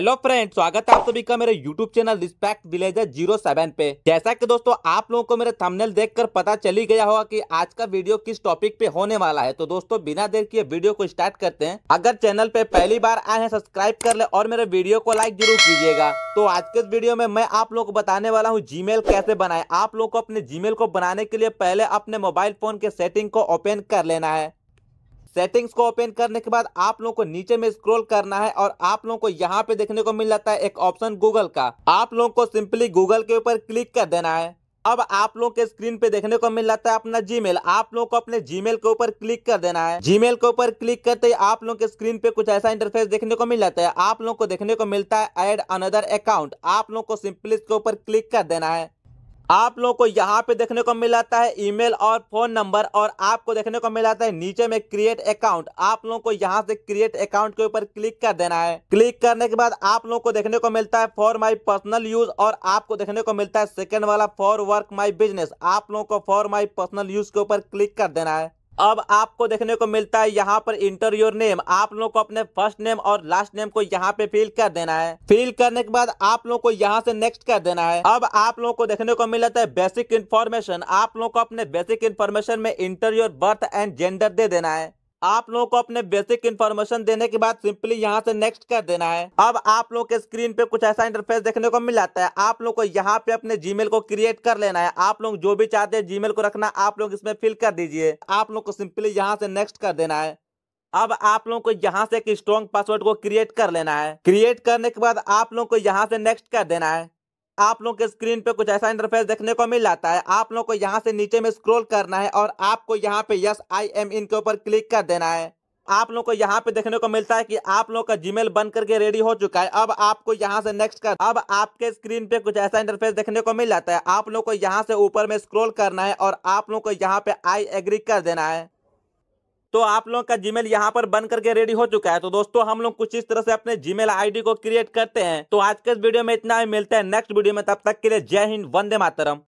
hello friend स्वागत है आप सभी का मेरे YouTube channel respect villager zero seven पे जैसा कि दोस्तों आप लोगों को मेरे थंबनेल देखकर पता चली गया होगा कि आज का वीडियो किस टॉपिक पे होने वाला है तो दोस्तों बिना देर किए वीडियो को स्टार्ट करते हैं अगर चैनल पे पहली बार आए हैं सब्सक्राइब कर ले और मेरे वीडियो को लाइक जरूर कीजिएगा तो आज के वीडियो में मैं आप लोगों को बताने वाला हूँ जी कैसे बनाए आप लोग को अपने जी को बनाने के लिए पहले अपने मोबाइल फोन के सेटिंग को ओपन कर लेना है सेटिंग्स को ओपन करने के बाद आप लोगों को नीचे में स्क्रॉल करना है और आप लोगों को यहाँ पे देखने को मिल जाता है एक ऑप्शन गूगल का आप लोगों को सिंपली गूगल के ऊपर क्लिक कर देना है अब आप लोगों के स्क्रीन पे देखने को मिल जाता है अपना जीमेल आप लोगों को अपने जीमेल के ऊपर क्लिक कर देना है जीमेल के ऊपर क्लिक करते ही आप लोगों के स्क्रीन पे कुछ ऐसा इंटरफेस देखने को मिल जाता है आप लोगों को देखने को मिलता है एड अनदर अकाउंट आप लोगों को सिंपली इसके ऊपर क्लिक कर देना है आप लोगों को यहाँ पे देखने को मिल जाता है ईमेल और फोन नंबर और आपको देखने को मिल जाता है नीचे में क्रिएट अकाउंट आप लोगों को यहाँ से क्रिएट अकाउंट के ऊपर क्लिक कर देना है क्लिक करने के बाद आप लोगों को देखने को मिलता है फॉर माई पर्सनल यूज और आपको देखने को मिलता है सेकेंड वाला फॉर वर्क माई बिजनेस आप लोगों को फॉर माई पर्सनल यूज के ऊपर क्लिक कर देना है अब आपको देखने को मिलता है यहाँ पर इंटर योर नेम आप लोगों को अपने फर्स्ट नेम और लास्ट नेम को यहाँ पे फिल कर देना है फिल करने के बाद आप लोगों को यहाँ से नेक्स्ट कर देना है अब आप लोगों को देखने को मिल जाता है बेसिक इन्फॉर्मेशन आप लोगों को अपने बेसिक इन्फॉर्मेशन में enter your birth and gender दे देना है आप लोगों को अपने बेसिक इन्फॉर्मेशन देने के बाद सिंपली यहाँ से नेक्स्ट कर देना है अब आप लोग के स्क्रीन पे कुछ ऐसा इंटरफेस देखने को मिल जाता है आप लोग को यहाँ पे अपने जीमेल को क्रिएट कर लेना है आप लोग जो भी चाहते हैं जीमेल को रखना आप लोग इसमें फिल कर दीजिए आप लोग को सिंपली यहाँ से नेक्स्ट कर देना है अब आप लोगों को यहाँ से एक स्ट्रॉन्ग पासवर्ड को क्रिएट कर लेना है क्रिएट करने के बाद आप लोगों को यहाँ से नेक्स्ट कर देना है आप लोग के स्क्रीन पे कुछ ऐसा इंटरफेस देखने को मिल जाता है आप लोग को यहाँ से नीचे में स्क्रोल करना है और आपको यहाँ पे यस आई एम इन के ऊपर क्लिक कर देना है आप लोग को यहाँ पे देखने को मिलता है कि आप लोगों का जीमेल बन करके रेडी हो चुका है अब आपको यहाँ से नेक्स्ट कर अब आपके स्क्रीन पे कुछ ऐसा इंटरफेस देखने को मिल जाता है आप लोगों को यहाँ से ऊपर में स्क्रॉल करना है और आप लोग को यहाँ पे आई एग्री कर देना है तो आप लोग का जीमेल यहाँ पर बन करके रेडी हो चुका है तो दोस्तों हम लोग कुछ इस तरह से अपने जीमेल आईडी को क्रिएट करते हैं तो आज के इस वीडियो में इतना ही मिलता है नेक्स्ट वीडियो में तब तक के लिए जय हिंद वंदे मातरम